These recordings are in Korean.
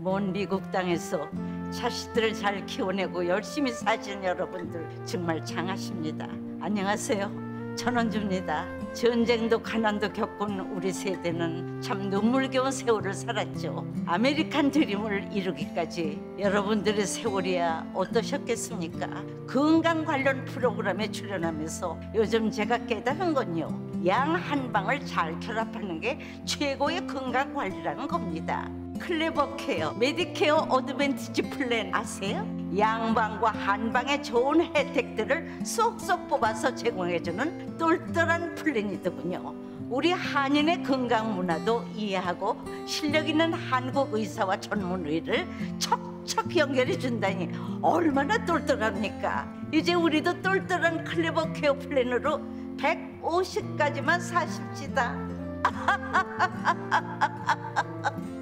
먼 미국 땅에서 자식들을 잘 키워내고 열심히 사시는 여러분들 정말 장하십니다. 안녕하세요. 전원주입니다. 전쟁도 가난도 겪은 우리 세대는 참 눈물겨운 세월을 살았죠. 아메리칸 드림을 이루기까지 여러분들의 세월이야 어떠셨겠습니까? 건강 관련 프로그램에 출연하면서 요즘 제가 깨달은 건요. 양 한 방을 잘 결합하는 게 최고의 건강 관리라는 겁니다. 클레버 케어, 메디케어 어드밴티지 플랜 아세요? 양방과 한방의 좋은 혜택들을 쏙쏙 뽑아서 제공해주는 똘똘한 플랜이더군요. 우리 한인의 건강 문화도 이해하고 실력 있는 한국 의사와 전문의를 척척 연결해 준다니 얼마나 똘똘합니까? 이제 우리도 똘똘한 클레버 케어 플랜으로 150까지만 사십시다.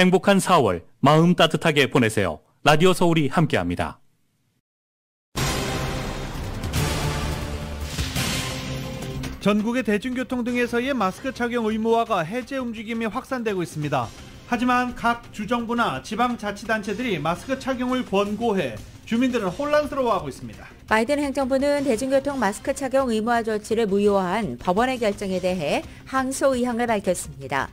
행복한 4월 마음 따뜻하게 보내세요. 라디오 서울이 함께합니다. 전국의 대중교통 등에서의 마스크 착용 의무화가 해제 움직임이 확산되고 있습니다. 하지만 각 주정부나 지방자치단체들이 마스크 착용을 권고해 주민들은 혼란스러워하고 있습니다. 바이든 행정부는 대중교통 마스크 착용 의무화 조치를 무효화한 법원의 결정에 대해 항소 의향을 밝혔습니다.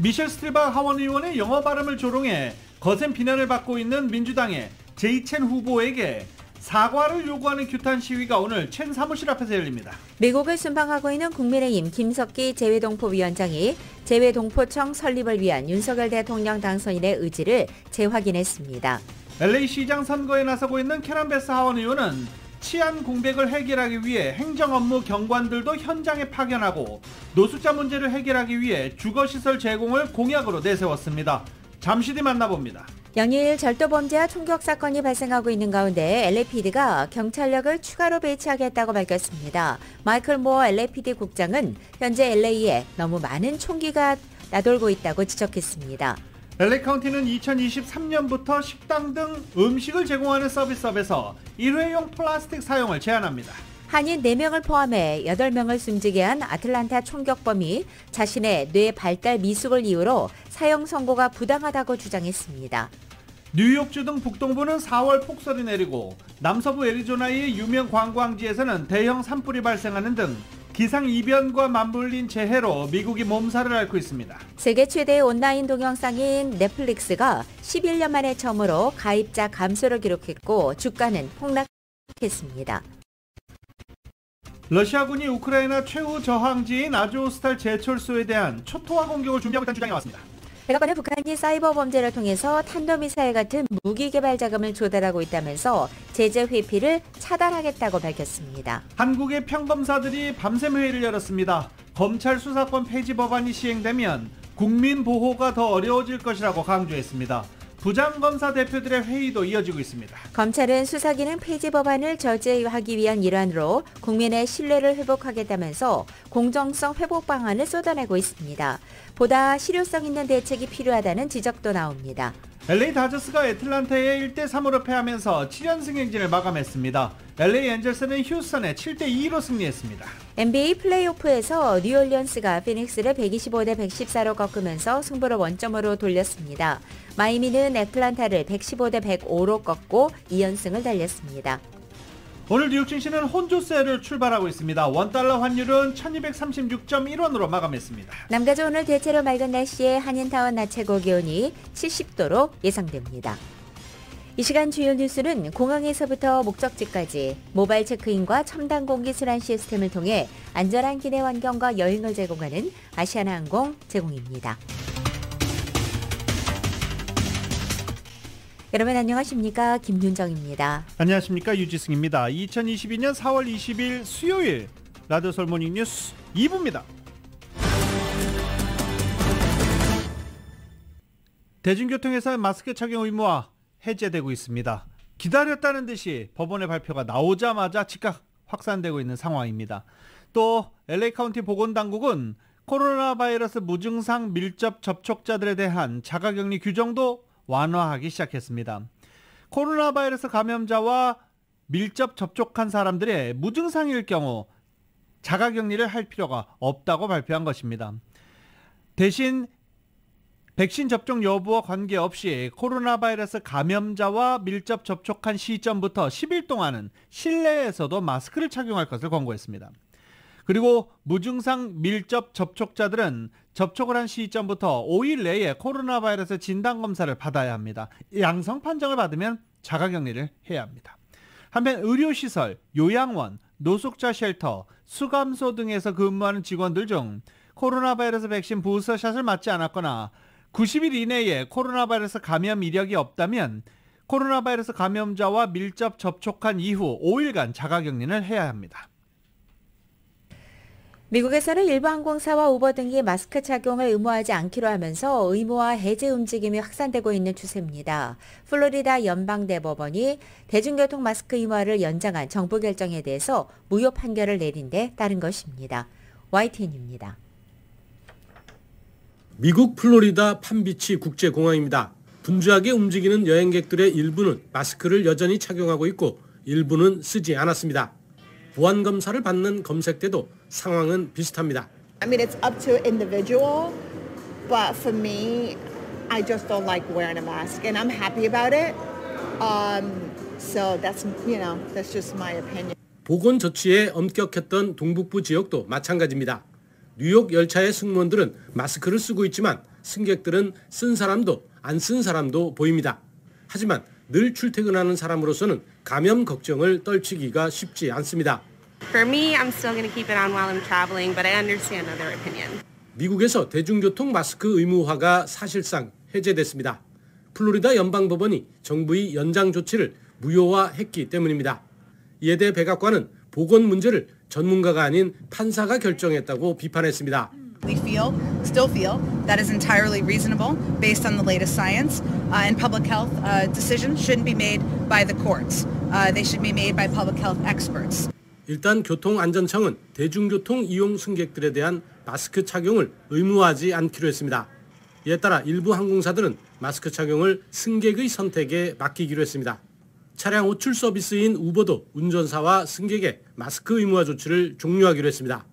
미셸 스틸바 하원의원의 영어 발음을 조롱해 거센 비난을 받고 있는 민주당의 제이첸 후보에게 사과를 요구하는 규탄 시위가 오늘 첸 사무실 앞에서 열립니다. 미국을 순방하고 있는 국민의힘 김석기 재외동포위원장이 재외동포청 설립을 위한 윤석열 대통령 당선인의 의지를 재확인했습니다. LA 시장 선거에 나서고 있는 캐런베스 하원 의원은 치안 공백을 해결하기 위해 행정 업무 경관들도 현장에 파견하고 노숙자 문제를 해결하기 위해 주거시설 제공을 공약으로 내세웠습니다. 잠시 뒤 만나봅니다. 연일 절도 범죄와 총격 사건이 발생하고 있는 가운데 LAPD가 경찰력을 추가로 배치하겠다고 밝혔습니다. 마이클 모어 LAPD 국장은 현재 LA에 너무 많은 총기가 나돌고 있다고 지적했습니다. LA 카운티는 2023년부터 식당 등 음식을 제공하는 서비스업에서 일회용 플라스틱 사용을 제한합니다. 한인 4명을 포함해 8명을 숨지게 한 아틀란타 총격범이 자신의 뇌 발달 미숙을 이유로 사형 선고가 부당하다고 주장했습니다. 뉴욕주 등 북동부는 4월 폭설이 내리고 남서부 애리조나의 유명 관광지에서는 대형 산불이 발생하는 등 기상이변과 맞물린 재해로 미국이 몸살을 앓고 있습니다. 세계 최대 온라인 동영상인 넷플릭스가 11년 만에 처음으로 가입자 감소를 기록했고 주가는 폭락했습니다. 러시아군이 우크라이나 최후 저항지인 아조스탈 제철소에 대한 초토화 공격을 준비하고 있다는 주장이 나왔습니다. 백악관은 북한이 사이버 범죄를 통해서 탄도미사일 같은 무기 개발 자금을 조달하고 있다면서 제재 회피를 차단하겠다고 밝혔습니다. 한국의 평검사들이 밤샘 회의를 열었습니다. 검찰 수사권 폐지 법안이 시행되면 국민 보호가 더 어려워질 것이라고 강조했습니다. 부장검사 대표들의 회의도 이어지고 있습니다. 검찰은 수사기능 폐지 법안을 저지하기 위한 일환으로 국민의 신뢰를 회복하겠다면서 공정성 회복 방안을 쏟아내고 있습니다. 보다 실효성 있는 대책이 필요하다는 지적도 나옵니다. LA 다저스가 애틀란타에 1대 3으로 패하면서 7연승 행진을 마감했습니다. LA 엔젤스는 휴스턴에 7대 2로 승리했습니다. NBA 플레이오프에서 뉴올리언스가 피닉스를 125대 114로 꺾으면서 승부를 원점으로 돌렸습니다. 마이미는 애틀란타를 115대 105로 꺾고 2연승을 달렸습니다. 오늘 뉴욕 증시는 혼조세를 출발하고 있습니다. 원달러 환율은 1236.1원으로 마감했습니다. 남가주 오늘 대체로 맑은 날씨에 한인타운 낮 최고 기온이 70도로 예상됩니다. 이 시간 주요 뉴스는 공항에서부터 목적지까지 모바일 체크인과 첨단 공기 순환 시스템을 통해 안전한 기내 환경과 여행을 제공하는 아시아나항공 제공입니다. 여러분 안녕하십니까 김윤정입니다. 안녕하십니까 유지승입니다. 2022년 4월 20일 수요일 라디오 설모닝 뉴스 2부입니다. 대중교통에서 마스크 착용 의무화 해제되고 있습니다. 기다렸다는 듯이 법원의 발표가 나오자마자 즉각 확산되고 있는 상황입니다. 또 LA 카운티 보건 당국은 코로나 바이러스 무증상 밀접 접촉자들에 대한 자가격리 규정도 완화하기 시작했습니다. 코로나 바이러스 감염자와 밀접 접촉한 사람들의 무증상일 경우 자가 격리를 할 필요가 없다고 발표한 것입니다. 대신 백신 접종 여부와 관계없이 코로나 바이러스 감염자와 밀접 접촉한 시점부터 10일 동안은 실내에서도 마스크를 착용할 것을 권고했습니다. 그리고 무증상 밀접 접촉자들은 접촉을 한 시점부터 5일 내에 코로나 바이러스 진단 검사를 받아야 합니다. 양성 판정을 받으면 자가 격리를 해야 합니다. 한편 의료시설, 요양원, 노숙자 쉘터, 수감소 등에서 근무하는 직원들 중 코로나 바이러스 백신 부스터샷을 맞지 않았거나 90일 이내에 코로나 바이러스 감염 이력이 없다면 코로나 바이러스 감염자와 밀접 접촉한 이후 5일간 자가 격리를 해야 합니다. 미국에서는 일부 항공사와 우버 등이 마스크 착용을 의무화하지 않기로 하면서 의무화 해제 움직임이 확산되고 있는 추세입니다. 플로리다 연방대법원이 대중교통 마스크 의무화를 연장한 정부 결정에 대해서 무효 판결을 내린 데 따른 것입니다. YTN입니다. 미국 플로리다 판비치 국제공항입니다. 분주하게 움직이는 여행객들의 일부는 마스크를 여전히 착용하고 있고 일부는 쓰지 않았습니다. 보안 검사를 받는 검색대도 상황은 비슷합니다. I mean, it's up to individual, but for me, I just don't like wearing a mask, and I'm happy about it. Um, so that's, you know, that's just my opinion. 보건 저치에 엄격했던 동북부 지역도 마찬가지입니다. 뉴욕 열차의 승무원들은 마스크를 쓰고 있지만 승객들은 쓴 사람도 안 쓴 사람도 보입니다. 하지만 늘 출퇴근하는 사람으로서는 감염 걱정을 떨치기가 쉽지 않습니다. For me, I'm still going to keep it on while I'm traveling, but I understand other opinion. 미국에서 대중교통 마스크 의무화가 사실상 해제됐습니다. 플로리다 연방법원이 정부의 연장 조치를 무효화했기 때문입니다. 이에 대해 백악관은 보건 문제를 전문가가 아닌 판사가 결정했다고 비판했습니다. We feel, still feel, that is entirely reasonable based on the latest science uh, and public health uh, decisions shouldn't be made by the courts. Uh, they should be made by public health experts. 일단 교통안전청은 대중교통 이용 승객들에 대한 마스크 착용을 의무화하지 않기로 했습니다. 이에 따라 일부 항공사들은 마스크 착용을 승객의 선택에 맡기기로 했습니다. 차량 호출 서비스인 우버도 운전사와 승객의 마스크 의무화 조치를 종료하기로 했습니다.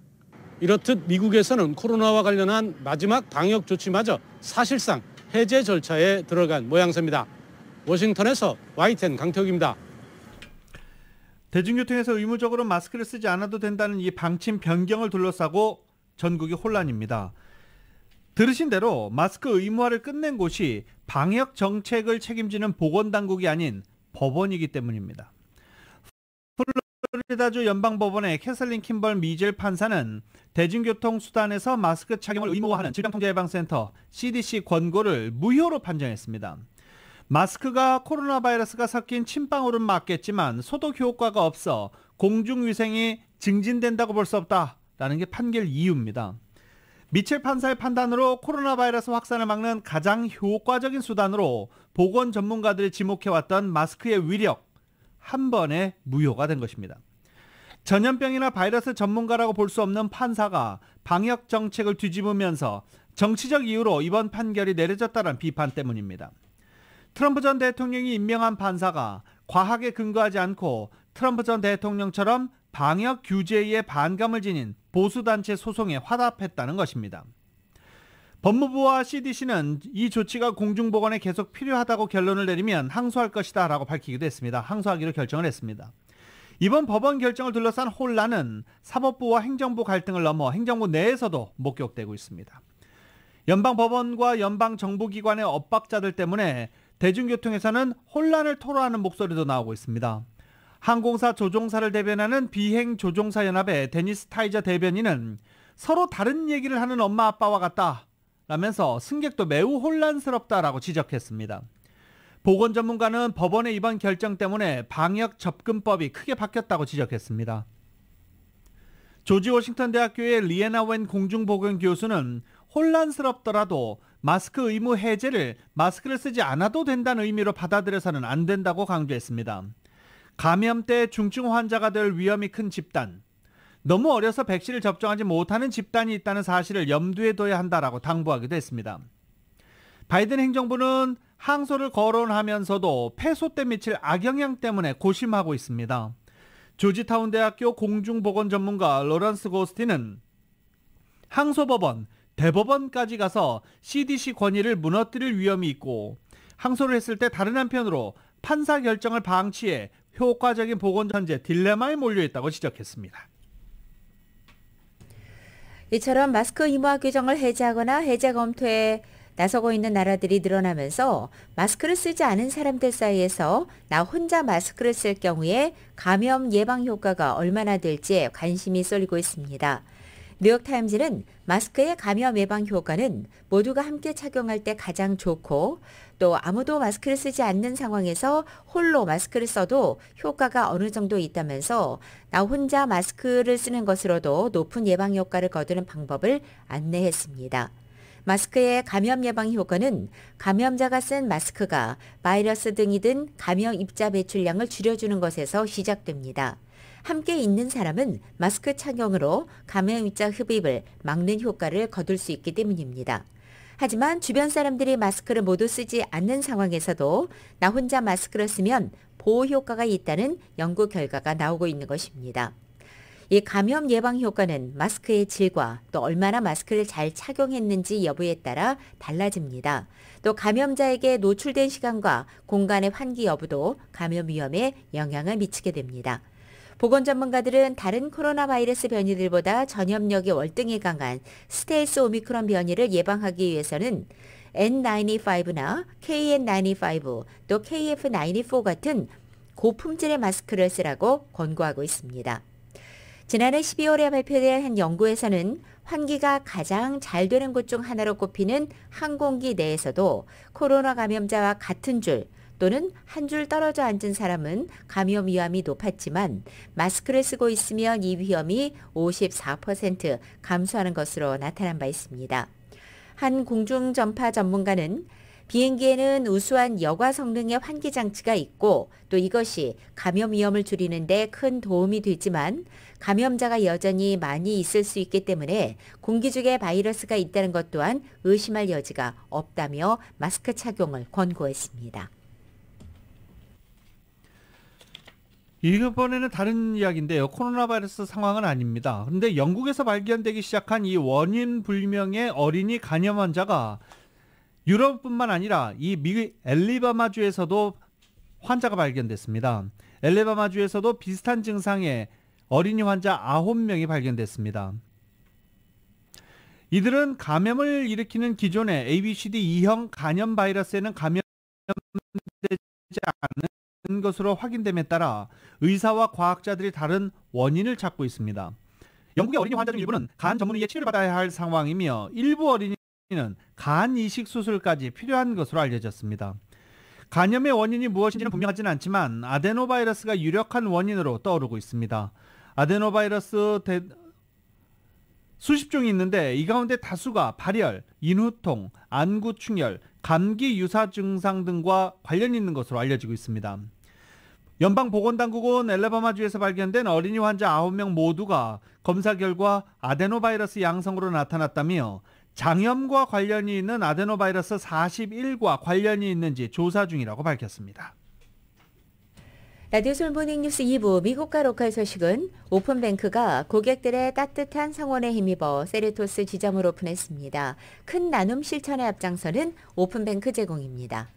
이렇듯 미국에서는 코로나와 관련한 마지막 방역 조치마저 사실상 해제 절차에 들어간 모양새입니다. 워싱턴에서 와이텐 강태욱입니다. 대중교통에서 의무적으로 마스크를 쓰지 않아도 된다는 이 방침 변경을 둘러싸고 전국이 혼란입니다. 들으신 대로 마스크 의무화를 끝낸 곳이 방역 정책을 책임지는 보건당국이 아닌 법원이기 때문입니다. 플로리다주 연방법원의 캐슬린 킴벌 미젤 판사는 대중교통 수단에서 마스크 착용을 의무화하는 질병통제예방센터 CDC 권고를 무효로 판정했습니다. 마스크가 코로나 바이러스가 섞인 침방울은 맞겠지만 소독 효과가 없어 공중위생이 증진된다고 볼 수 없다라는 게 판결 이유입니다. 미첼 판사의 판단으로 코로나 바이러스 확산을 막는 가장 효과적인 수단으로 보건 전문가들이 지목해왔던 마스크의 위력 한 번에 무효가 된 것입니다. 전염병이나 바이러스 전문가라고 볼 수 없는 판사가 방역 정책을 뒤집으면서 정치적 이유로 이번 판결이 내려졌다는 비판 때문입니다. 트럼프 전 대통령이 임명한 판사가 과학에 근거하지 않고 트럼프 전 대통령처럼 방역 규제에 반감을 지닌 보수단체 소송에 화답했다는 것입니다. 법무부와 CDC는 이 조치가 공중보건에 계속 필요하다고 결론을 내리면 항소할 것이다 라고 밝히기도 했습니다. 항소하기로 결정을 했습니다. 이번 법원 결정을 둘러싼 혼란은 사법부와 행정부 갈등을 넘어 행정부 내에서도 목격되고 있습니다. 연방법원과 연방정부기관의 엇박자들 때문에 대중교통에서는 혼란을 토로하는 목소리도 나오고 있습니다. 항공사 조종사를 대변하는 비행 조종사 연합의 데니스 타이저 대변인은 서로 다른 얘기를 하는 엄마 아빠와 같다 라면서 승객도 매우 혼란스럽다라고 지적했습니다. 보건 전문가는 법원의 이번 결정 때문에 방역 접근법이 크게 바뀌었다고 지적했습니다. 조지 워싱턴 대학교의 리에나 웬 공중보건 교수는 혼란스럽더라도 마스크 의무 해제를 마스크를 쓰지 않아도 된다는 의미로 받아들여서는 안 된다고 강조했습니다. 감염때 중증 환자가 될 위험이 큰 집단, 너무 어려서 백신을 접종하지 못하는 집단이 있다는 사실을 염두에 둬야 한다라고 당부하기도 했습니다. 바이든 행정부는 항소를 거론하면서도 폐소 때 미칠 악영향 때문에 고심하고 있습니다. 조지타운 대학교 공중보건 전문가 로런스 고스틴은 항소법원 대법원까지 가서 CDC 권위를 무너뜨릴 위험이 있고 항소를 했을 때 다른 한편으로 판사 결정을 방치해 효과적인 보건 전제 딜레마에 몰려 있다고 지적했습니다. 이처럼 마스크 의무화 규정을 해제하거나 해제 검토에 나서고 있는 나라들이 늘어나면서 마스크를 쓰지 않은 사람들 사이에서 나 혼자 마스크를 쓸 경우에 감염 예방 효과가 얼마나 될지 관심이 쏠리고 있습니다. 뉴욕타임즈는 마스크의 감염 예방 효과는 모두가 함께 착용할 때 가장 좋고 또 아무도 마스크를 쓰지 않는 상황에서 홀로 마스크를 써도 효과가 어느 정도 있다면서 나 혼자 마스크를 쓰는 것으로도 높은 예방 효과를 거두는 방법을 안내했습니다. 마스크의 감염 예방 효과는 감염자가 쓴 마스크가 바이러스 등이든 감염 입자 배출량을 줄여주는 것에서 시작됩니다. 함께 있는 사람은 마스크 착용으로 감염자 흡입을 막는 효과를 거둘 수 있기 때문입니다. 하지만 주변 사람들이 마스크를 모두 쓰지 않는 상황에서도 나 혼자 마스크를 쓰면 보호 효과가 있다는 연구 결과가 나오고 있는 것입니다. 이 감염 예방 효과는 마스크의 질과 또 얼마나 마스크를 잘 착용했는지 여부에 따라 달라집니다. 또 감염자에게 노출된 시간과 공간의 환기 여부도 감염 위험에 영향을 미치게 됩니다. 보건 전문가들은 다른 코로나 바이러스 변이들보다 전염력이 월등히 강한 스텔스 오미크론 변이를 예방하기 위해서는 N95나 KN95 또 KF94 같은 고품질의 마스크를 쓰라고 권고하고 있습니다. 지난해 12월에 발표된 한 연구에서는 환기가 가장 잘 되는 곳 중 하나로 꼽히는 항공기 내에서도 코로나 감염자와 같은 줄 또는 한 줄 떨어져 앉은 사람은 감염 위험이 높았지만 마스크를 쓰고 있으면 이 위험이 54% 감소하는 것으로 나타난 바 있습니다. 한 공중전파 전문가는 비행기에는 우수한 여과 성능의 환기 장치가 있고 또 이것이 감염 위험을 줄이는데 큰 도움이 되지만 감염자가 여전히 많이 있을 수 있기 때문에 공기 중에 바이러스가 있다는 것 또한 의심할 여지가 없다며 마스크 착용을 권고했습니다. 이번에는 다른 이야기인데요. 코로나 바이러스 상황은 아닙니다. 그런데 영국에서 발견되기 시작한 이 원인 불명의 어린이 간염 환자가 유럽뿐만 아니라 이 미국 엘리바마주에서도 환자가 발견됐습니다. 엘리바마주에서도 비슷한 증상의 어린이 환자 9명이 발견됐습니다. 이들은 감염을 일으키는 기존의 ABCD 2형 간염 바이러스에는 감염되지 않은 된 것으로 확인됨에 따라 의사와 과학자들이 다른 원인을 찾고 있습니다. 영국의 어린이 환자 중 일부는 간 전문의의 치료를 받아야 할 상황이며 일부 어린이는 간 이식 수술까지 필요한 것으로 알려졌습니다. 간염의 원인이 무엇인지는 분명하지는 않지만 아데노바이러스가 유력한 원인으로 떠오르고 있습니다. 아데노바이러스 대... 수십 종이 있는데 이 가운데 다수가 발열, 인후통, 안구충혈, 감기 유사 증상 등과 관련 있는 것으로 알려지고 있습니다. 연방 보건당국은 엘레바마주에서 발견된 어린이 환자 9명 모두가 검사 결과 아데노바이러스 양성으로 나타났다며 장염과 관련이 있는 아데노바이러스 41과 관련이 있는지 조사 중이라고 밝혔습니다. 라디오 솔모닝 뉴스 2부 미국과 로컬 소식은 오픈뱅크가 고객들의 따뜻한 성원에 힘입어 세리토스 지점을 오픈했습니다. 큰 나눔 실천에 앞장서는 오픈뱅크 제공입니다.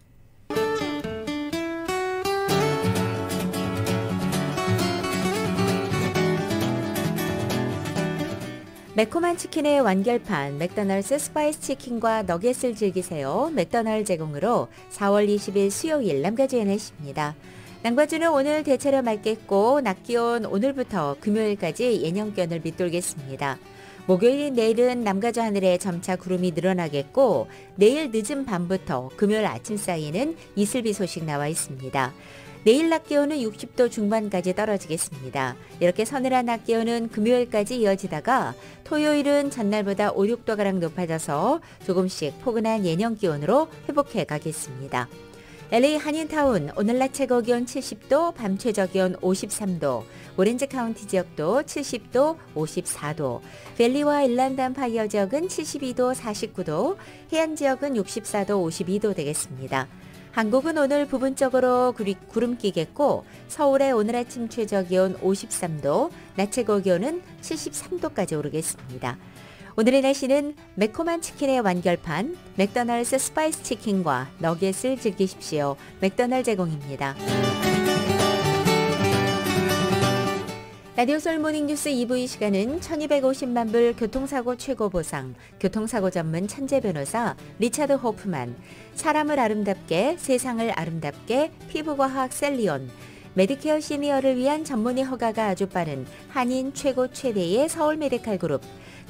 매콤한 치킨의 완결판 맥도날드 스파이스 치킨과 너겟을 즐기세요. 맥도날드 제공으로 4월 20일 수요일 남겨주 NH입니다. 남과주는 오늘 대체로 맑겠고 낮 기온 오늘부터 금요일까지 예년견을 밑돌겠습니다. 목요일인 내일은 남가주 하늘에 점차 구름이 늘어나겠고 내일 늦은 밤부터 금요일 아침 사이에는 이슬비 소식 나와 있습니다. 내일 낮 기온은 60도 중반까지 떨어지겠습니다. 이렇게 서늘한 낮 기온은 금요일까지 이어지다가 토요일은 전날보다 5, 6도가량 높아져서 조금씩 포근한 예년 기온으로 회복해 가겠습니다. LA 한인타운 오늘 낮 최고 기온 70도, 밤 최저 기온 53도, 오렌지 카운티 지역도 70도, 54도, 벨리와 일란단 파이어 지역은 72도, 49도, 해안 지역은 64도, 52도 되겠습니다. 한국은 오늘 부분적으로 구름 끼겠고 서울의 오늘 아침 최저 기온 53도, 낮 최고 기온은 73도까지 오르겠습니다. 오늘의 날씨는 매콤한 치킨의 완결판 맥도날드 스파이스 치킨과 너겟을 즐기십시오. 맥도날드 제공입니다. 라디오 솔모닝 뉴스 2부 이 시간은 1250만 불 교통사고 최고 보상, 교통사고 전문 천재 변호사 리차드 호프만, 사람을 아름답게, 세상을 아름답게, 피부과학 셀리온, 메디케어 시니어를 위한 전문의 허가가 아주 빠른 한인 최고 최대의 서울 메디칼 그룹,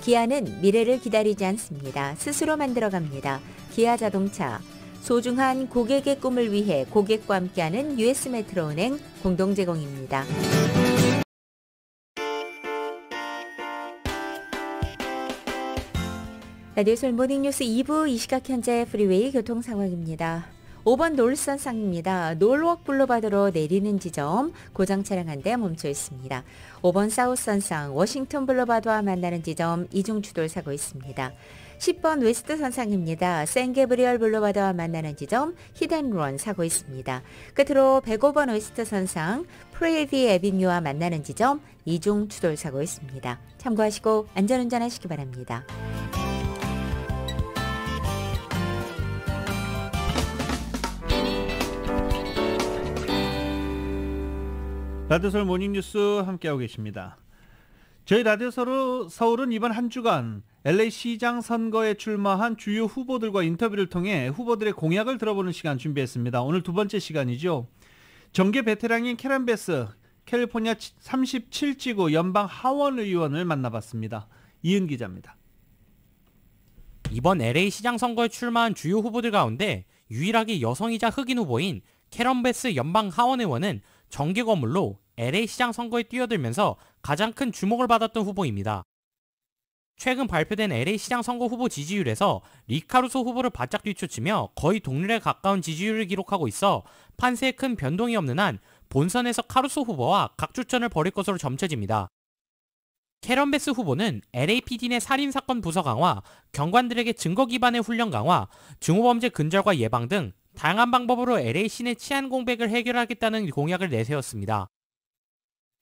기아는 미래를 기다리지 않습니다. 스스로 만들어갑니다. 기아 자동차, 소중한 고객의 꿈을 위해 고객과 함께하는 US 메트로은행 공동 제공입니다. 라디오 솔 모닝뉴스 2부 이 시각 현재 프리웨이 교통 상황입니다. 5번 놀선상입니다. 놀웍 블루바드로 내리는 지점 고장 차량 한 대 멈춰 있습니다. 5번 사우선상 워싱턴 블루바드와 만나는 지점 이중 추돌 사고 있습니다. 10번 웨스트 선상입니다. 생게브리얼 블루바드와 만나는 지점 히덴론 사고 있습니다. 끝으로 105번 웨스트 선상 프레디 에비뉴와 만나는 지점 이중 추돌 사고 있습니다. 참고하시고 안전운전하시기 바랍니다. 라디오설 모닝뉴스 함께하고 계십니다. 저희 라디오서 서울은 이번 한 주간 LA 시장 선거에 출마한 주요 후보들과 인터뷰를 통해 후보들의 공약을 들어보는 시간 준비했습니다. 오늘 두 번째 시간이죠. 정계 베테랑인 캐런베스 캘리포니아 37지구 연방 하원 의원을 만나봤습니다. 이은 기자입니다. 이번 LA 시장 선거에 출마한 주요 후보들 가운데 유일하게 여성이자 흑인 후보인 캐런베스 연방 하원 의원은 정기 건물로 LA 시장 선거에 뛰어들면서 가장 큰 주목을 받았던 후보입니다. 최근 발표된 LA 시장 선거 후보 지지율에서 리카루소 후보를 바짝 뒤쫓으며 거의 동률에 가까운 지지율을 기록하고 있어 판세에 큰 변동이 없는 한 본선에서 카루소 후보와 각추천을 벌일 것으로 점쳐집니다. 캐런 베스 후보는 LAPD 내 살인사건 부서 강화, 경관들에게 증거 기반의 훈련 강화, 증오범죄 근절과 예방 등 다양한 방법으로 LA시내 치안 공백을 해결하겠다는 공약을 내세웠습니다.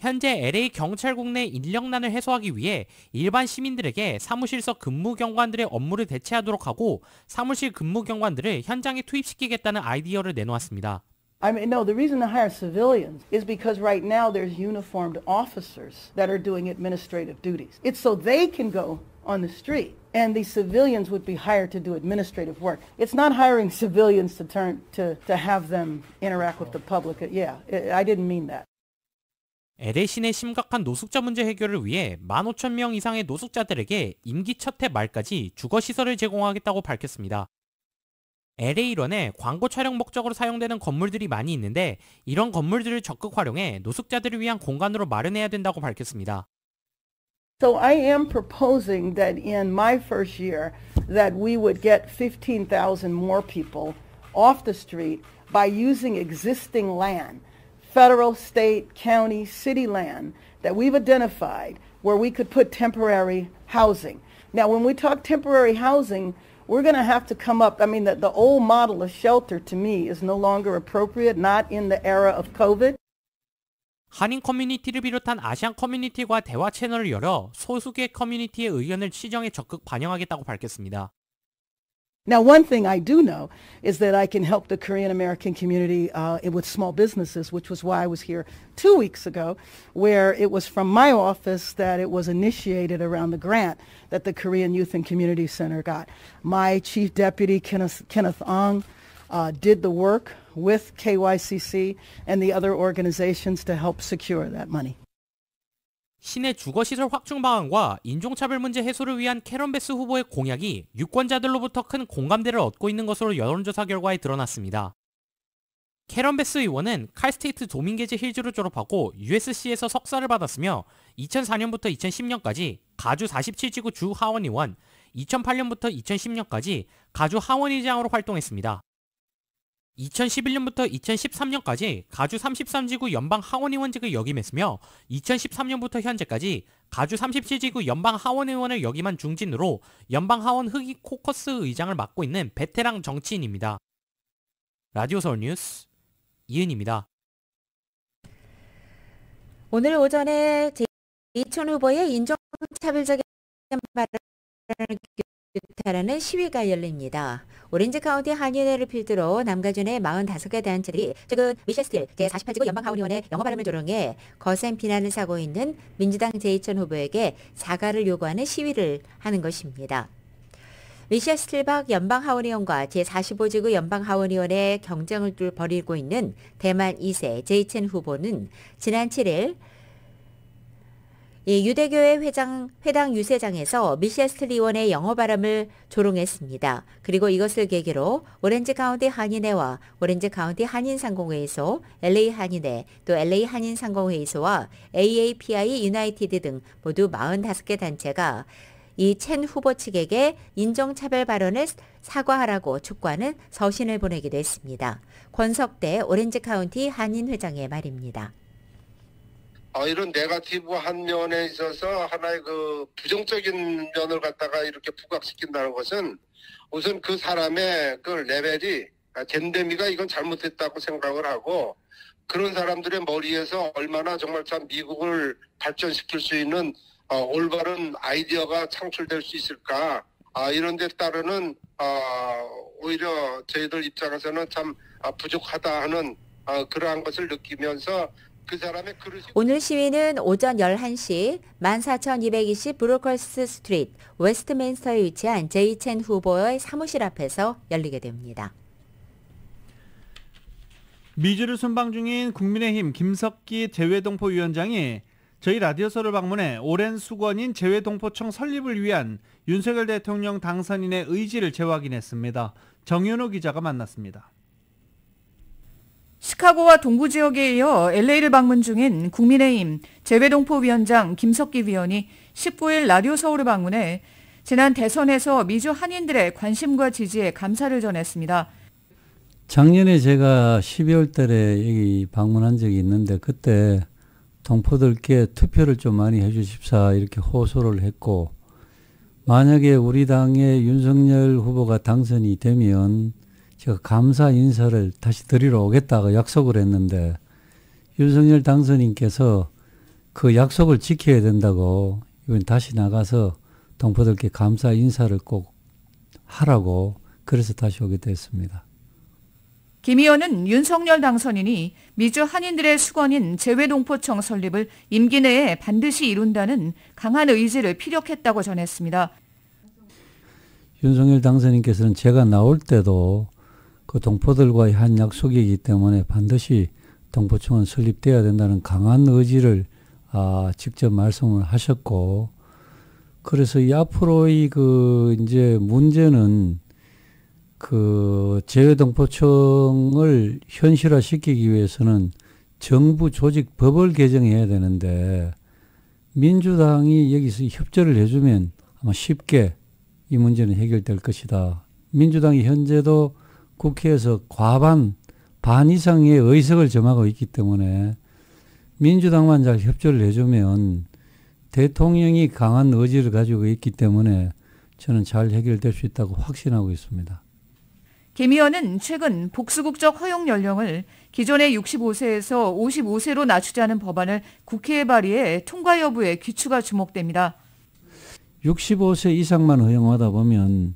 현재 LA 경찰국 내 인력난을 해소하기 위해 일반 시민들에게 사무실서 근무 경관들의 업무를 대체하도록 하고 사무실 근무 경관들을 현장에 투입시키겠다는 아이디어를 내놓았습니다. I mean, no, the reason to hire civilians is because right now there's uniformed officers that are doing administrative duties. It's so they can go on the street. And these civilians would be hired to do administrative work. It's not hiring civilians to turn to, to have them interact with the public. Yeah, I didn't mean that. 에데신의 심각한 노숙자 문제 해결을 위해 15,000명 이상의 노숙자들에게 임기 첫 해 말까지 주거시설을 제공하겠다고 밝혔습니다. LA런에 광고 촬영 목적으로 사용되는 건물들이 많이 있는데 이런 건물들을 적극 활용해 노숙자들을 위한 공간으로 마련해야 된다고 밝혔습니다. So I am proposing that in my first year that we would get 15,000 more people off the street by using existing land, federal, state, county, city land that we've identified where we could put temporary housing. Now, when we talk temporary housing, we're going to have to come up. I mean, the, the old model of shelter to me is no longer appropriate, not in the era of COVID. 한인 커뮤니티를 비롯한 아시안 커뮤니티와 대화 채널을 열어 소수계 커뮤니티의 의견을 시정에 적극 반영하겠다고 밝혔습니다. Now, one thing I do know is that I can help the Korean American community uh, with small businesses, which was why I was here two weeks ago, where it was from my office that it was initiated around the grant that the Korean Youth and Community Center got. My chief deputy, Kenneth, Kenneth Ong, uh, did the work with KYCC and the other organizations to help secure that money. 시내 주거시설 확충 방안과 인종차별 문제 해소를 위한 캐런베스 후보의 공약이 유권자들로부터 큰 공감대를 얻고 있는 것으로 여론조사 결과에 드러났습니다. 캐런베스 의원은 칼스테이트 도민계제 힐즈를 졸업하고 USC에서 석사를 받았으며 2004년부터 2010년까지 가주 47지구 주 하원의원, 2008년부터 2010년까지 가주 하원의장으로 활동했습니다. 2011년부터 2013년까지 가주 33지구 연방 하원의원직을 역임했으며 2013년부터 현재까지 가주 37지구 연방 하원의원을 역임한 중진으로 연방 하원 흑이 코커스 의장을 맡고 있는 베테랑 정치인입니다. 라디오 서울 뉴스 이은입니다. 오늘 오전에 이천 후보의 인종차별적인 발언을 규탄하는 시위가 열립니다. 오렌지 카운티 한인회를 필두로 남가준의 45개 단체들이 최근 미셸스틸 제48지구 연방하원의원의 영어 발음을 조롱해 거센 비난을 사고 있는 민주당 제이천 후보에게 사과를 요구하는 시위를 하는 것입니다. 미셸 스틸박 연방하원의원과 제45지구 연방하원의원의 경쟁을 벌이고 있는 대만 2세 제이첸 후보는 지난 7일 이 유대교회 회장, 회당 유세장에서 미셸 스트리원의 영어 발음을 조롱했습니다. 그리고 이것을 계기로 오렌지 카운티 한인회와 오렌지 카운티 한인상공회의소, LA 한인회, 또 LA 한인상공회의소와 AAPI 유나이티드 등 모두 45개 단체가 이 첸 후보 측에게 인종차별 발언을 사과하라고 촉구하는 서신을 보내기도 했습니다. 권석대 오렌지 카운티 한인회장의 말입니다. 어, 이런 네가티브한 면에 있어서 하나의 그 부정적인 면을 갖다가 이렇게 부각시킨다는 것은 우선 그 사람의 그 레벨이 아, 젠데미가 이건 잘못됐다고 생각을 하고 그런 사람들의 머리에서 얼마나 정말 참 미국을 발전시킬 수 있는 어, 올바른 아이디어가 창출될 수 있을까 아, 이런 데 따르는 어, 오히려 저희들 입장에서는 참 부족하다 하는 어, 그러한 것을 느끼면서 그 오늘 시위는 오전 11시 14,220 브로컬스 스트리트 웨스트민스터에 위치한 제이첸 후보의 사무실 앞에서 열리게 됩니다. 미주를 순방 중인 국민의힘 김석기 재외동포 위원장이 저희 라디오서를 방문해 오랜 수건인 재외동포청 설립을 위한 윤석열 대통령 당선인의 의지를 재확인했습니다. 정윤호 기자가 만났습니다. 시카고와 동부 지역에 이어 LA를 방문 중인 국민의힘 재외동포 위원장 김석기 위원이 19일 라디오 서울을 방문해 지난 대선에서 미주 한인들의 관심과 지지에 감사를 전했습니다. 작년에 제가 12월 달에 여기 방문한 적이 있는데 그때 동포들께 투표를 좀 많이 해 주십사 이렇게 호소를 했고 만약에 우리 당의 윤석열 후보가 당선이 되면 제가 감사 인사를 다시 드리러 오겠다고 약속을 했는데 윤석열 당선인께서 그 약속을 지켜야 된다고 이번 다시 나가서 동포들께 감사 인사를 꼭 하라고 그래서 다시 오게 됐습니다. 김 의원은 윤석열 당선인이 미주 한인들의 수건인 재외동포청 설립을 임기 내에 반드시 이룬다는 강한 의지를 피력했다고 전했습니다. 윤석열 당선인께서는 제가 나올 때도 그 동포들과의 한 약속이기 때문에 반드시 동포청은 설립되어야 된다는 강한 의지를 아, 직접 말씀을 하셨고 그래서 이 앞으로의 그 이제 문제는 그 재외동포청을 현실화시키기 위해서는 정부 조직 법을 개정해야 되는데 민주당이 여기서 협조를 해주면 아마 쉽게 이 문제는 해결될 것이다. 민주당이 현재도 국회에서 과반 반 이상의 의석을 점하고 있기 때문에 민주당만 잘 협조를 해주면 대통령이 강한 의지를 가지고 있기 때문에 저는 잘 해결될 수 있다고 확신하고 있습니다. 김 의원은 최근 복수국적 허용 연령을 기존의 65세에서 55세로 낮추자는 법안을 국회에 발의해 통과 여부에 귀추가 주목됩니다. 65세 이상만 허용하다 보면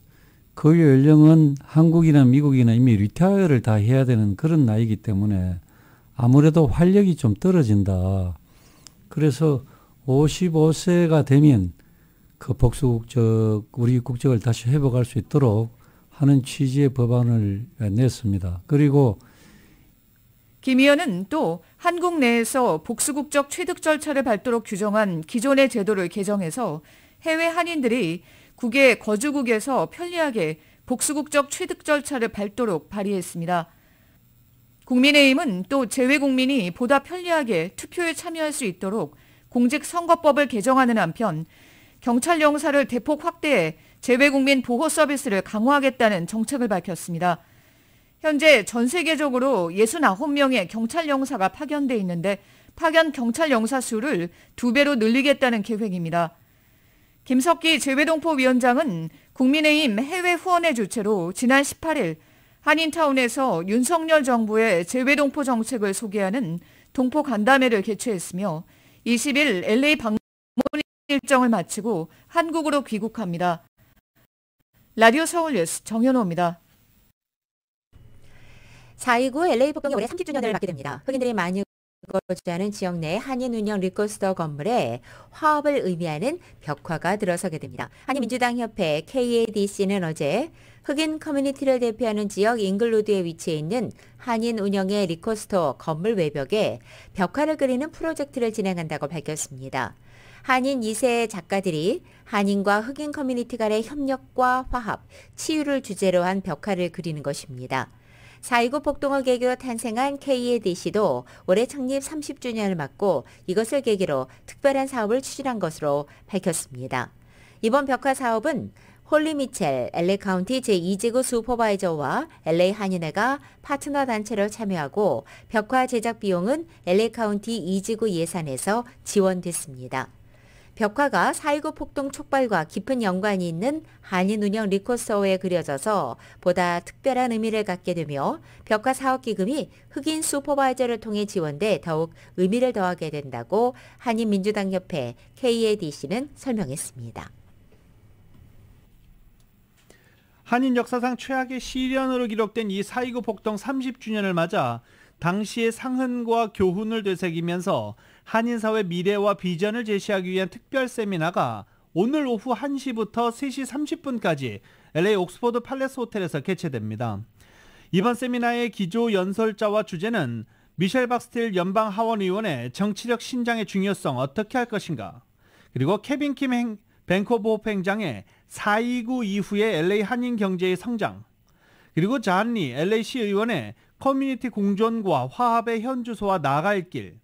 그 연령은 한국이나 미국이나 이미 리타이어를 다 해야 되는 그런 나이기 때문에 아무래도 활력이 좀 떨어진다. 그래서 55세가 되면 그 복수국적, 우리 국적을 다시 회복할 수 있도록 하는 취지의 법안을 냈습니다. 그리고 김 의원은 또 한국 내에서 복수국적 취득 절차를 밟도록 규정한 기존의 제도를 개정해서 해외 한인들이 국외 거주국에서 편리하게 복수국적 취득 절차를 밟도록 발의했습니다. 국민의힘은 또 재외국민이 보다 편리하게 투표에 참여할 수 있도록 공직선거법을 개정하는 한편 경찰 영사를 대폭 확대해 재외국민 보호 서비스를 강화하겠다는 정책을 밝혔습니다. 현재 전 세계적으로 69명의 경찰 영사가 파견돼 있는데 파견 경찰 영사 수를 두 배로 늘리겠다는 계획입니다. 김석기 재외동포 위원장은 국민의힘 해외 후원의 주체로 지난 18일 한인타운에서 윤석열 정부의 재외동포 정책을 소개하는 동포 간담회를 개최했으며 20일 LA 방문 일정을 마치고 한국으로 귀국합니다. 라디오 서울 뉴스 정현호입니다. 4.29 LA 폭동이 올해 30주년을 맞게 됩니다. 흑인들이 많이 거주하는 지역 내 한인운영 리코스터 건물에 화합을 의미하는 벽화가 들어서게 됩니다. 한인민주당협회 KADC는 어제 흑인 커뮤니티를 대표하는 지역 잉글루드에 위치해 있는 한인운영의 리콜스터 건물 외벽에 벽화를 그리는 프로젝트를 진행한다고 밝혔습니다. 한인 2세 작가들이 한인과 흑인 커뮤니티 간의 협력과 화합, 치유를 주제로 한 벽화를 그리는 것입니다. 4.29 폭동을 계기로 탄생한 KADC도 올해 창립 30주년을 맞고 이것을 계기로 특별한 사업을 추진한 것으로 밝혔습니다. 이번 벽화 사업은 홀리미첼 LA 카운티 제2지구 슈퍼바이저와 LA 한인회가 파트너 단체로 참여하고 벽화 제작 비용은 LA 카운티 2지구 예산에서 지원됐습니다. 벽화가 4.19 폭동 촉발과 깊은 연관이 있는 한인운영 리코스어에 그려져서 보다 특별한 의미를 갖게 되며 벽화 사업기금이 흑인 슈퍼바이저를 통해 지원돼 더욱 의미를 더하게 된다고 한인민주당협회 KADC는 설명했습니다. 한인 역사상 최악의 시련으로 기록된 이4.29 폭동 30주년을 맞아 당시의 상흔과 교훈을 되새기면서 한인사회 미래와 비전을 제시하기 위한 특별 세미나가 오늘 오후 1시부터 3시 30분까지 LA 옥스퍼드 팔레스 호텔에서 개최됩니다. 이번 세미나의 기조 연설자와 주제는 미셸 박스틸 연방 하원의원의 정치력 신장의 중요성 어떻게 할 것인가 그리고 케빈 킴 행, 벤코 호행장의 429 이후의 LA 한인 경제의 성장 그리고 잔리 LAC 의원의 커뮤니티 공존과 화합의 현주소와 나갈 길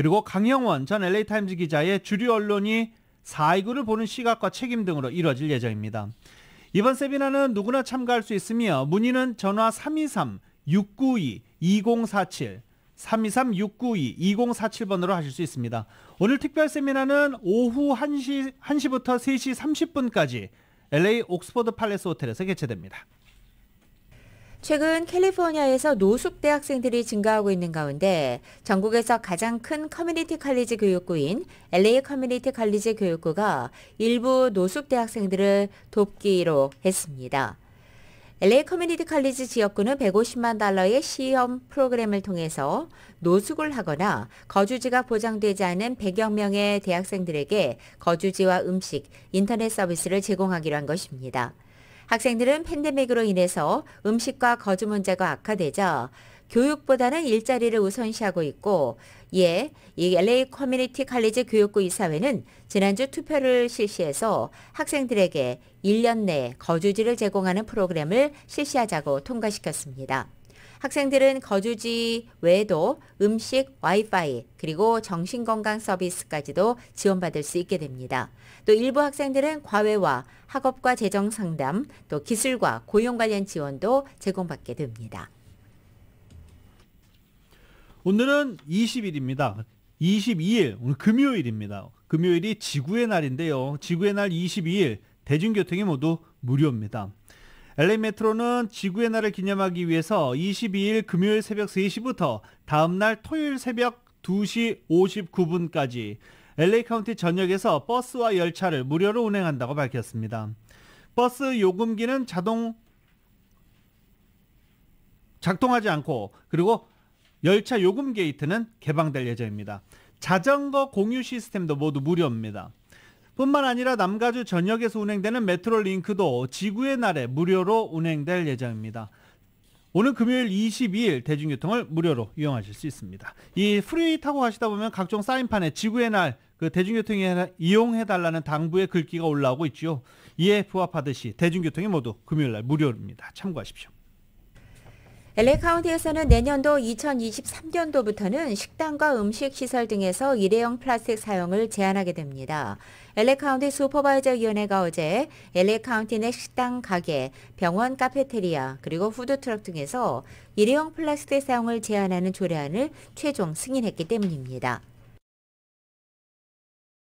그리고 강영원 전 LA타임즈 기자의 주류 언론이 4.29를 보는 시각과 책임 등으로 이뤄질 예정입니다. 이번 세미나는 누구나 참가할 수 있으며 문의는 전화 323-692-2047 323-692-2047번으로 하실 수 있습니다. 오늘 특별 세미나는 오후 1시, 1시부터 3시 30분까지 LA 옥스퍼드 팔레스 호텔에서 개최됩니다. 최근 캘리포니아에서 노숙 대학생들이 증가하고 있는 가운데 전국에서 가장 큰 커뮤니티 칼리지 교육구인 LA 커뮤니티 칼리지 교육구가 일부 노숙 대학생들을 돕기로 했습니다. LA 커뮤니티 칼리지 지역구는 150만 달러의 시험 프로그램을 통해서 노숙을 하거나 거주지가 보장되지 않은 100여 명의 대학생들에게 거주지와 음식, 인터넷 서비스를 제공하기로 한 것입니다. 학생들은 팬데믹으로 인해서 음식과 거주 문제가 악화되자 교육보다는 일자리를 우선시하고 있고 이에 예, 이 LA 커뮤니티 칼리지 교육부 이사회는 지난주 투표를 실시해서 학생들에게 1년 내 거주지를 제공하는 프로그램을 실시하자고 통과시켰습니다. 학생들은 거주지 외에도 음식, 와이파이, 그리고 정신건강 서비스까지도 지원받을 수 있게 됩니다. 또 일부 학생들은 과외와 학업과 재정 상담, 또 기술과 고용 관련 지원도 제공받게 됩니다. 오늘은 20일입니다. 22일, 오늘 금요일입니다. 금요일이 지구의 날인데요. 지구의 날 22일, 대중교통이 모두 무료입니다. LA 메트로는 지구의 날을 기념하기 위해서 22일 금요일 새벽 3시부터 다음날 토요일 새벽 2시 59분까지 LA 카운티 전역에서 버스와 열차를 무료로 운행한다고 밝혔습니다. 버스 요금기는 자동 작동하지 않고 그리고 열차 요금 게이트는 개방될 예정입니다. 자전거 공유 시스템도 모두 무료입니다. 뿐만 아니라 남가주 전역에서 운행되는 메트로 링크도 지구의 날에 무료로 운행될 예정입니다. 오늘 금요일 22일 대중교통을 무료로 이용하실 수 있습니다. 이 프리 타고 가시다 보면 각종 사인판에 지구의 날그 대중교통에 이용해 달라는 당부의 글귀가 올라오고 있죠 이에 부합하듯이 대중교통이 모두 금요일 날 무료입니다. 참고하십시오. LA 카운티에서는 내년도 2023년도부터는 식당과 음식 시설 등에서 일회용 플라스틱 사용을 제한하게 됩니다. LA 카운티 슈퍼바이저 위원회가 어제 LA 카운티 내 식당 가게, 병원 카페테리아, 그리고 후드 트럭 등에서 일회용 플라스틱 사용을 제한하는 조례안을 최종 승인했기 때문입니다.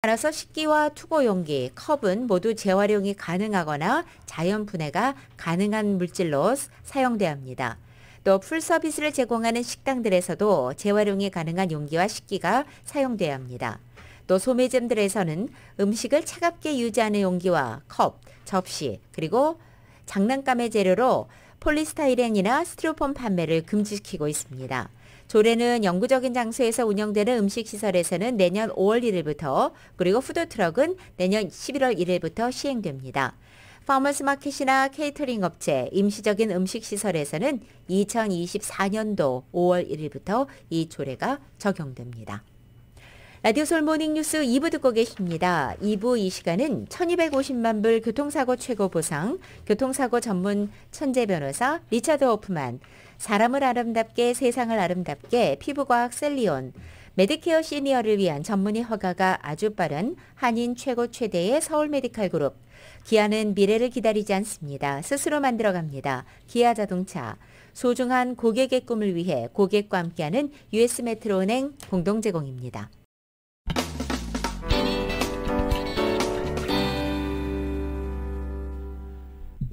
따라서 식기와 투고 용기, 컵은 모두 재활용이 가능하거나 자연 분해가 가능한 물질로 사용돼야 합니다. 또 풀서비스를 제공하는 식당들에서도 재활용이 가능한 용기와 식기가 사용돼야 합니다. 또 소매점들에서는 음식을 차갑게 유지하는 용기와 컵, 접시, 그리고 장난감의 재료로 폴리스타이렌이나 스티로폼 판매를 금지시키고 있습니다. 조례는 영구적인 장소에서 운영되는 음식시설에서는 내년 5월 1일부터 그리고 푸드트럭은 내년 11월 1일부터 시행됩니다. 파머스 마켓이나 케이터링 업체, 임시적인 음식시설에서는 2024년도 5월 1일부터 이 조례가 적용됩니다. 라디오 솔모닝 뉴스 2부 듣고 계십니다. 2부 이 시간은 1250만 불 교통사고 최고 보상, 교통사고 전문 천재 변호사 리차드 오프만 사람을 아름답게 세상을 아름답게 피부과학 셀리온, 메디케어 시니어를 위한 전문의 허가가 아주 빠른 한인 최고 최대의 서울 메디칼 그룹, 기아는 미래를 기다리지 않습니다. 스스로 만들어갑니다. 기아 자동차. 소중한 고객의 꿈을 위해 고객과 함께하는 US 메트로은행 공동 제공입니다.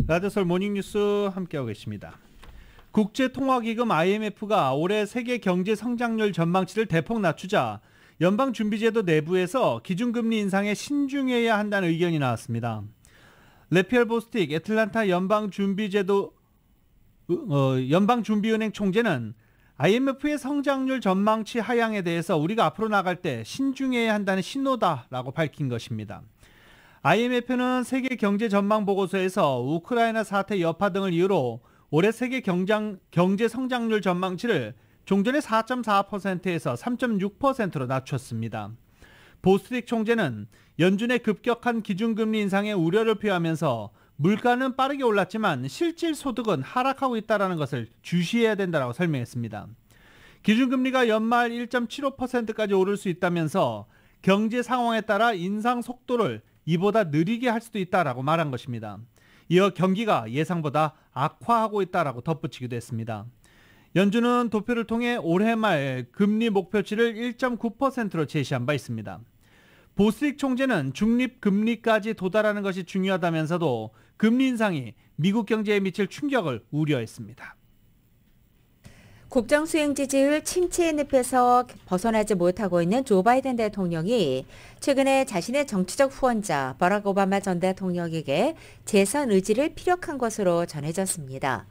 라디오설 모닝뉴스 함께하고 계십니다. 국제통화기금 IMF가 올해 세계 경제 성장률 전망치를 대폭 낮추자 연방준비제도 내부에서 기준금리 인상에 신중해야 한다는 의견이 나왔습니다. 레피엘 보스틱 애틀란타 연방준비제도 어, 연방준비은행 총재는 IMF의 성장률 전망치 하향에 대해서 우리가 앞으로 나갈 때 신중해야 한다는 신호다라고 밝힌 것입니다. IMF는 세계 경제 전망 보고서에서 우크라이나 사태 여파 등을 이유로 올해 세계 경장, 경제 성장률 전망치를 종전의 4.4%에서 3.6%로 낮췄습니다. 보스틱 총재는 연준의 급격한 기준금리 인상에 우려를 표하면서 물가는 빠르게 올랐지만 실질 소득은 하락하고 있다는 것을 주시해야 된다고 설명했습니다. 기준금리가 연말 1.75%까지 오를 수 있다면서 경제 상황에 따라 인상 속도를 이보다 느리게 할 수도 있다라고 말한 것입니다. 이어 경기가 예상보다 악화하고 있다라고 덧붙이기도 했습니다. 연준은 도표를 통해 올해 말 금리 목표치를 1.9%로 제시한 바 있습니다. 보스틱 총재는 중립금리까지 도달하는 것이 중요하다면서도 금리 인상이 미국 경제에 미칠 충격을 우려했습니다. 국정 수행 지지율 침체의 늪에서 벗어나지 못하고 있는 조 바이든 대통령이 최근에 자신의 정치적 후원자 버락 오바마 전 대통령에게 재선 의지를 피력한 것으로 전해졌습니다.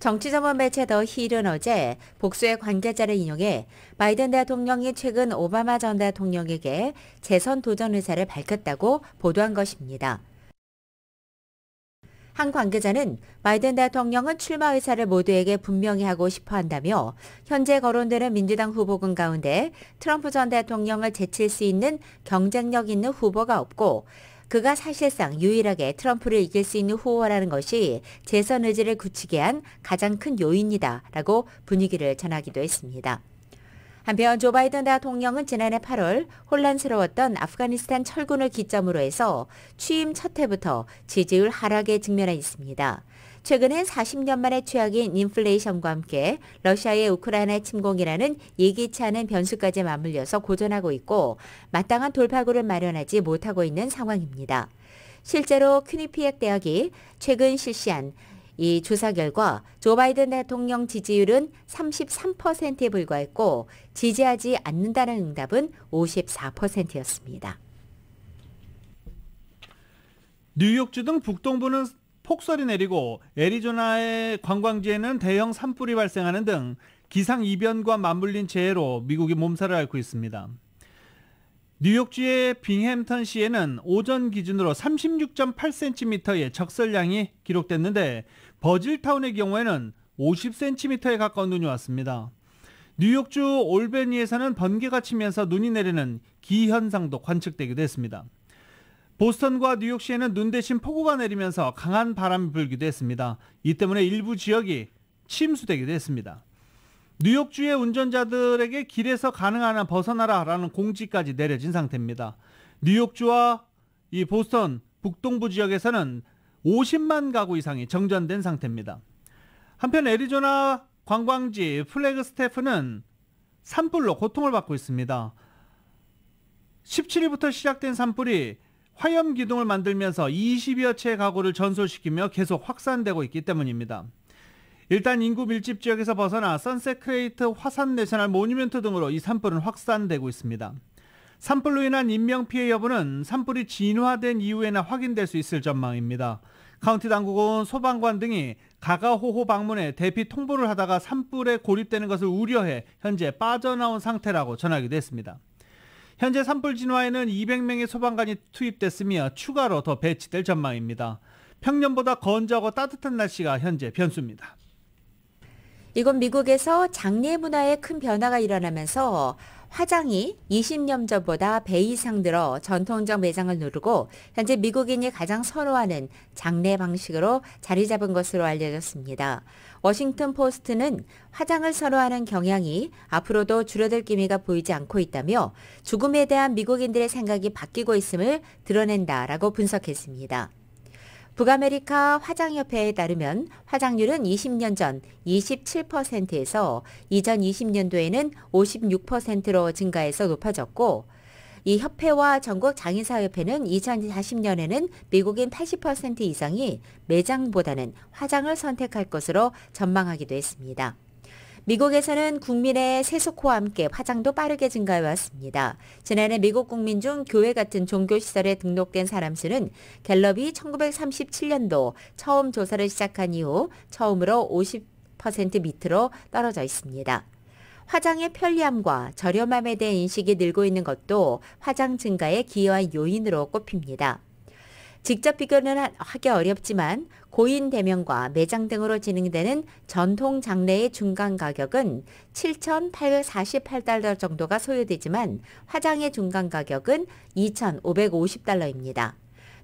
정치 전문 매체 더 힐은 어제 복수의 관계자를 인용해 바이든 대통령이 최근 오바마 전 대통령에게 재선 도전 의사를 밝혔다고 보도한 것입니다. 한 관계자는 바이든 대통령은 출마 의사를 모두에게 분명히 하고 싶어 한다며 현재 거론되는 민주당 후보군 가운데 트럼프 전 대통령을 제칠 수 있는 경쟁력 있는 후보가 없고 그가 사실상 유일하게 트럼프를 이길 수 있는 후보라는 것이 재선 의지를 굳히게 한 가장 큰 요인이다라고 분위기를 전하기도 했습니다. 한편 조 바이든 대통령은 지난해 8월 혼란스러웠던 아프가니스탄 철군을 기점으로 해서 취임 첫 해부터 지지율 하락에 직면해 있습니다. 최근엔 40년 만에 최악인 인플레이션과 함께 러시아의 우크라이나 침공이라는 예기치 않은 변수까지 맞물려서 고전하고 있고 마땅한 돌파구를 마련하지 못하고 있는 상황입니다. 실제로 큐니피엑 대학이 최근 실시한 이 조사 결과 조 바이든 대통령 지지율은 33%에 불과했고 지지하지 않는다는 응답은 54%였습니다. 뉴욕주 등 북동부는 폭설이 내리고 애리조나의 관광지에는 대형 산불이 발생하는 등 기상 이변과 맞물린 재해로 미국이 몸살을 앓고 있습니다. 뉴욕주의 빙햄턴 시에는 오전 기준으로 36.8cm의 적설량이 기록됐는데 버질타운의 경우에는 50cm에 가까운 눈이 왔습니다. 뉴욕주 올베니에서는 번개가 치면서 눈이 내리는 기현상도 관측되기도 했습니다. 보스턴과 뉴욕시에는 눈 대신 폭우가 내리면서 강한 바람이 불기도 했습니다. 이 때문에 일부 지역이 침수되기도 했습니다. 뉴욕주의 운전자들에게 길에서 가능한 한 벗어나라라는 공지까지 내려진 상태입니다. 뉴욕주와 이 보스턴 북동부 지역에서는 50만 가구 이상이 정전된 상태입니다. 한편 애리조나 관광지 플래그스태프는 산불로 고통을 받고 있습니다. 17일부터 시작된 산불이 화염 기둥을 만들면서 20여 채 가구를 전소시키며 계속 확산되고 있기 때문입니다. 일단 인구 밀집 지역에서 벗어나 선셋 크레이트 화산 내셔널 모니멘트 등으로 이 산불은 확산되고 있습니다. 산불로 인한 인명피해 여부는 산불이 진화된 이후에나 확인될 수 있을 전망입니다. 카운티 당국은 소방관 등이 가가호호 방문에 대피 통보를 하다가 산불에 고립되는 것을 우려해 현재 빠져나온 상태라고 전하기도 했습니다. 현재 산불 진화에는 200명의 소방관이 투입됐으며 추가로 더 배치될 전망입니다. 평년보다 건조하고 따뜻한 날씨가 현재 변수입니다. 이건 미국에서 장례 문화에 큰 변화가 일어나면서 화장이 20년 전보다 배 이상 늘어 전통적 매장을 누르고 현재 미국인이 가장 선호하는 장례 방식으로 자리 잡은 것으로 알려졌습니다. 워싱턴 포스트는 화장을 선호하는 경향이 앞으로도 줄어들 기미가 보이지 않고 있다며 죽음에 대한 미국인들의 생각이 바뀌고 있음을 드러낸다라고 분석했습니다. 북아메리카 화장협회에 따르면 화장률은 20년 전 27%에서 이전 20년도에는 56%로 증가해서 높아졌고 이 협회와 전국 장의사협회는 2040년에는 미국인 80% 이상이 매장보다는 화장을 선택할 것으로 전망하기도 했습니다. 미국에서는 국민의 세속화와 함께 화장도 빠르게 증가해 왔습니다. 지난해 미국 국민 중 교회 같은 종교시설에 등록된 사람 수는 갤럽이 1937년도 처음 조사를 시작한 이후 처음으로 50% 밑으로 떨어져 있습니다. 화장의 편리함과 저렴함에 대한 인식이 늘고 있는 것도 화장 증가의 기여한 요인으로 꼽힙니다. 직접 비교는 하기 어렵지만 고인 대명과 매장 등으로 진행되는 전통 장례의 중간 가격은 7,848달러 정도가 소요되지만 화장의 중간 가격은 2,550달러입니다.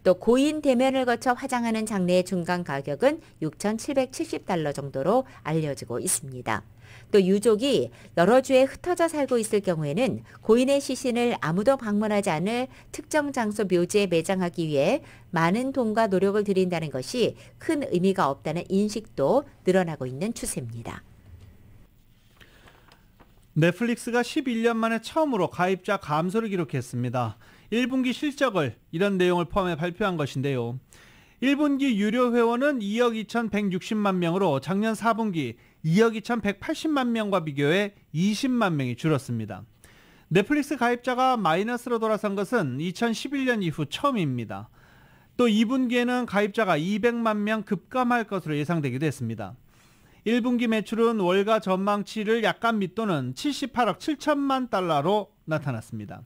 또 고인 대면을 거쳐 화장하는 장례의 중간 가격은 6,770달러 정도로 알려지고 있습니다. 또 유족이 여러 주에 흩어져 살고 있을 경우에는 고인의 시신을 아무도 방문하지 않을 특정 장소 묘지에 매장하기 위해 많은 돈과 노력을 들인다는 것이 큰 의미가 없다는 인식도 늘어나고 있는 추세입니다. 넷플릭스가 11년 만에 처음으로 가입자 감소를 기록했습니다. 1분기 실적을 이런 내용을 포함해 발표한 것인데요. 1분기 유료 회원은 2억 2,160만 명으로 작년 4분기 2억 2,180만 명과 비교해 20만 명이 줄었습니다. 넷플릭스 가입자가 마이너스로 돌아선 것은 2011년 이후 처음입니다. 또 2분기에는 가입자가 200만 명 급감할 것으로 예상되기도 했습니다. 1분기 매출은 월가 전망치를 약간 밑도는 78억 7천만 달러로 나타났습니다.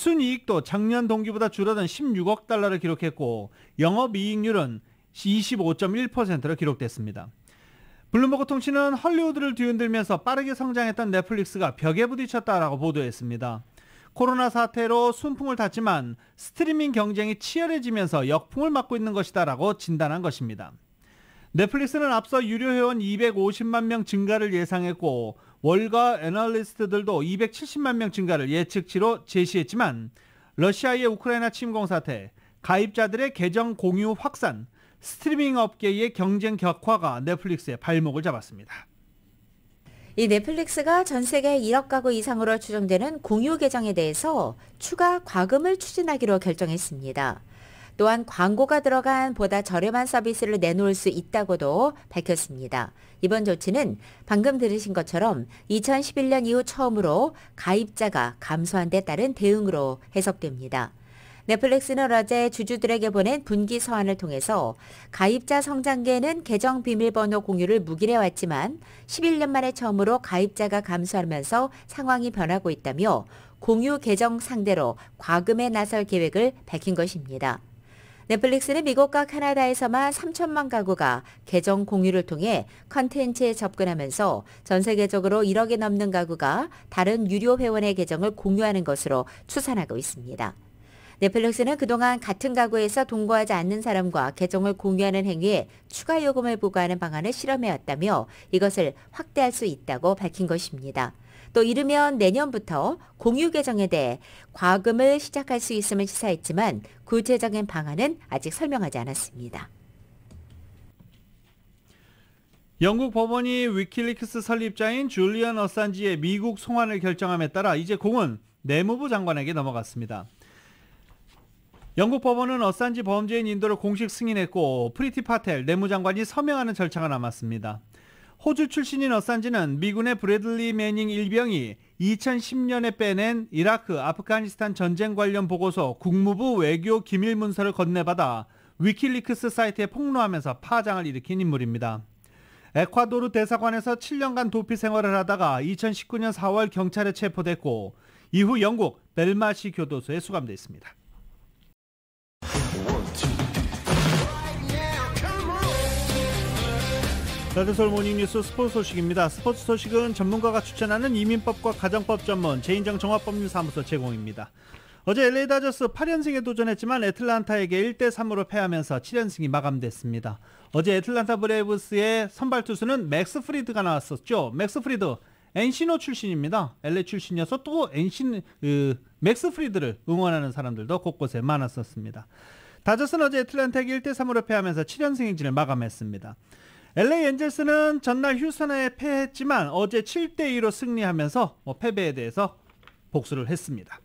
순이익도 작년 동기보다 줄어든 16억 달러를 기록했고 영업이익률은 25.1%로 기록됐습니다. 블룸버그 통신은 헐리우드를 뒤흔들면서 빠르게 성장했던 넷플릭스가 벽에 부딪혔다라고 보도했습니다. 코로나 사태로 순풍을 탔지만 스트리밍 경쟁이 치열해지면서 역풍을 맞고 있는 것이다라고 진단한 것입니다. 넷플릭스는 앞서 유료 회원 250만 명 증가를 예상했고 월가 애널리스트들도 270만 명 증가를 예측치로 제시했지만 러시아의 우크라이나 침공 사태, 가입자들의 계정 공유 확산, 스트리밍 업계의 경쟁 격화가 넷플릭스의 발목을 잡았습니다. 이 넷플릭스가 전 세계 1억 가구 이상으로 추정되는 공유 계정에 대해서 추가 과금을 추진하기로 결정했습니다. 또한 광고가 들어간 보다 저렴한 서비스를 내놓을 수 있다고도 밝혔습니다. 이번 조치는 방금 들으신 것처럼 2011년 이후 처음으로 가입자가 감소한 데 따른 대응으로 해석됩니다. 넷플릭스는 어제 주주들에게 보낸 분기 서한을 통해서 가입자 성장계는 계정 비밀번호 공유를 무기해 왔지만 11년 만에 처음으로 가입자가 감소하면서 상황이 변하고 있다며 공유 계정 상대로 과금에 나설 계획을 밝힌 것입니다. 넷플릭스는 미국과 캐나다에서만 3천만 가구가 계정 공유를 통해 컨텐츠에 접근하면서 전 세계적으로 1억이 넘는 가구가 다른 유료 회원의 계정을 공유하는 것으로 추산하고 있습니다. 넷플릭스는 그동안 같은 가구에서 동거하지 않는 사람과 계정을 공유하는 행위에 추가 요금을 부과하는 방안을 실험해왔다며 이것을 확대할 수 있다고 밝힌 것입니다. 또 이르면 내년부터 공유 개정에 대해 과금을 시작할 수 있음을 시사했지만 구체적인 방안은 아직 설명하지 않았습니다. 영국 법원이 위킬리크스 설립자인 줄리언 어산지의 미국 송환을 결정함에 따라 이제 공은 내무부 장관에게 넘어갔습니다. 영국 법원은 어산지 범죄인 인도를 공식 승인했고 프리티 파텔 내무장관이 서명하는 절차가 남았습니다. 호주 출신인 어산지는 미군의 브래들리 매닝 일병이 2010년에 빼낸 이라크, 아프가니스탄 전쟁 관련 보고서 국무부 외교 기밀 문서를 건네받아 위킬리크스 사이트에 폭로하면서 파장을 일으킨 인물입니다. 에콰도르 대사관에서 7년간 도피 생활을 하다가 2019년 4월 경찰에 체포됐고 이후 영국 벨마시 교도소에 수감됐습니다. 라디오솔 모닝뉴스 스포츠 소식입니다. 스포츠 소식은 전문가가 추천하는 이민법과 가정법 전문 제인정 종합법률사무소 제공입니다. 어제 LA 다저스 8연승에 도전했지만 애틀란타에게 1대3으로 패하면서 7연승이 마감됐습니다. 어제 애틀란타 브레이브스의 선발 투수는 맥스 프리드가 나왔었죠. 맥스 프리드 엔시노 출신입니다. LA 출신이어서 또 엔신 그, 맥스 프리드를 응원하는 사람들도 곳곳에 많았었습니다. 다저스는 어제 애틀란타에게 1대3으로 패하면서 7연승 행진을 마감했습니다. LA 엔젤스는 전날 휴스턴에 패했지만 어제 7대2로 승리하면서 뭐 패배에 대해서 복수를 했습니다.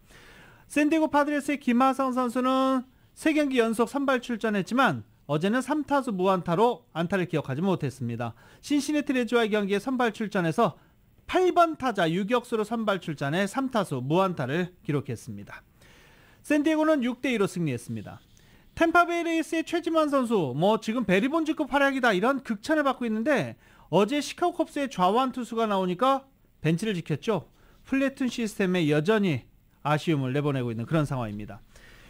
샌디고 파드레스의 김하성 선수는 3경기 연속 선발 출전했지만 어제는 3타수 무안타로 안타를 기억하지 못했습니다. 신시내티 레즈와의 경기에 선발 출전해서 8번 타자 유격수로 선발 출전해 3타수 무안타를 기록했습니다. 샌디고는 6대2로 승리했습니다. 템파베이 레이스의 최지만 선수 뭐 지금 베리본즈급 활약이다 이런 극찬을 받고 있는데 어제 시카고 컵스의 좌완 투수가 나오니까 벤치를 지켰죠. 플래툰 시스템에 여전히 아쉬움을 내보내고 있는 그런 상황입니다.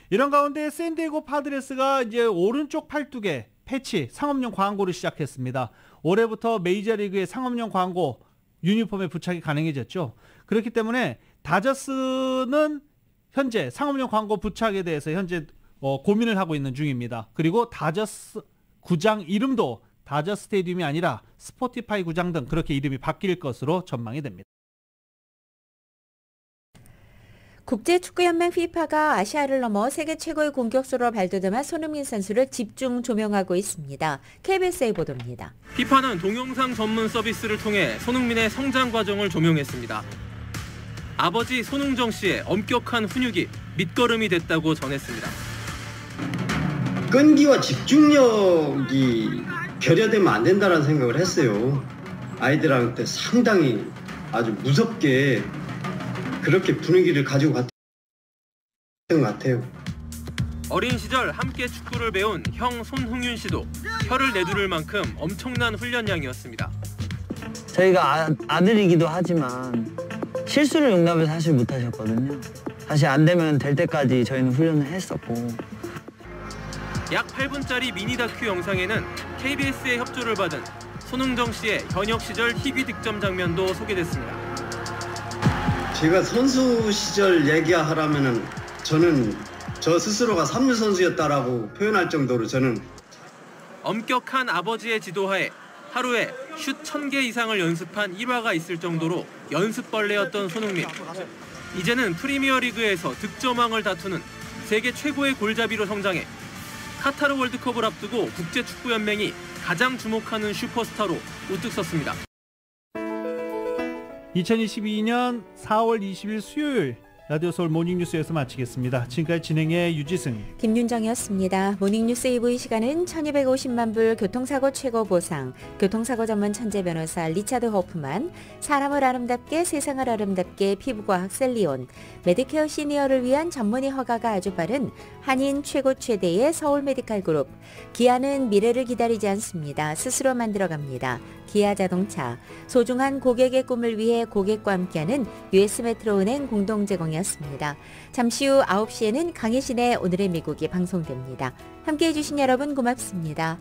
이런 가운데 샌디에고 파드레스가 이제 오른쪽 팔뚝에 패치 상업용 광고를 시작했습니다. 올해부터 메이저리그의 상업용 광고 유니폼에 부착이 가능해졌죠. 그렇기 때문에 다저스는 현재 상업용 광고 부착에 대해서 현재 어, 고민을 하고 있는 중입니다. 그리고 다저스 구장 이름도 다저 스테디움이 아니라 스포티파이 구장 등 그렇게 이름이 바뀔 것으로 전망이 됩니다. 국제축구연맹 FIFA가 아시아를 넘어 세계 최고의 공격수로 발돋움한 손흥민 선수를 집중 조명하고 있습니다. KBS의 보도입니다. FIFA는 동영상 전문 서비스를 통해 손흥민의 성장 과정을 조명했습니다. 아버지 손흥정 씨의 엄격한 훈육이 밑거름이 됐다고 전했습니다. 끈기와 집중력이 결여되면 안 된다는 생각을 했어요. 아이들한테 상당히 아주 무섭게 그렇게 분위기를 가지고 갔던 것 같아요. 어린 시절 함께 축구를 배운 형 손흥윤 씨도 혀를 내두를 만큼 엄청난 훈련량이었습니다. 저희가 아, 들이기도 하지만 실수를 용납을 사실 못하셨거든요. 사실 안 되면 될 때까지 저희는 훈련을 했었고 약 8분짜리 미니 다큐 영상에는 KBS의 협조를 받은 손흥정 씨의 현역 시절 희귀 득점 장면도 소개됐습니다. 제가 선수 시절 얘기하라면은 저는 저 스스로가 삼류 선수였다라고 표현할 정도로 저는 엄격한 아버지의 지도하에 하루에 슛 1000개 이상을 연습한 일화가 있을 정도로 연습벌레였던 손흥민. 이제는 프리미어리그에서 득점왕을 다투는 세계 최고의 골잡이로 성장해 카타르 월드컵을 앞두고 국제축구연맹이 가장 주목하는 슈퍼스타로 우뚝 섰습니다. 2022년 4월 20일 수요일 라디오 서울 모닝뉴스에서 마치겠습니다. 지금까지 진행의 유지승, 김윤정이었습니다. 모닝뉴스 2부 이 시간은 1250만 불 교통사고 최고 보상, 교통사고 전문 천재 변호사 리차드 호프만, 사람을 아름답게 세상을 아름답게 피부과학 셀리온, 메디케어 시니어를 위한 전문의 허가가 아주 빠른 한인 최고 최대의 서울 메디칼 그룹, 기아는 미래를 기다리지 않습니다. 스스로 만들어갑니다. 기아자동차, 소중한 고객의 꿈을 위해 고객과 함께하는 US메트로은행 공동제공이었습니다. 잠시 후 9시에는 강혜신의 오늘의 미국이 방송됩니다. 함께해 주신 여러분 고맙습니다.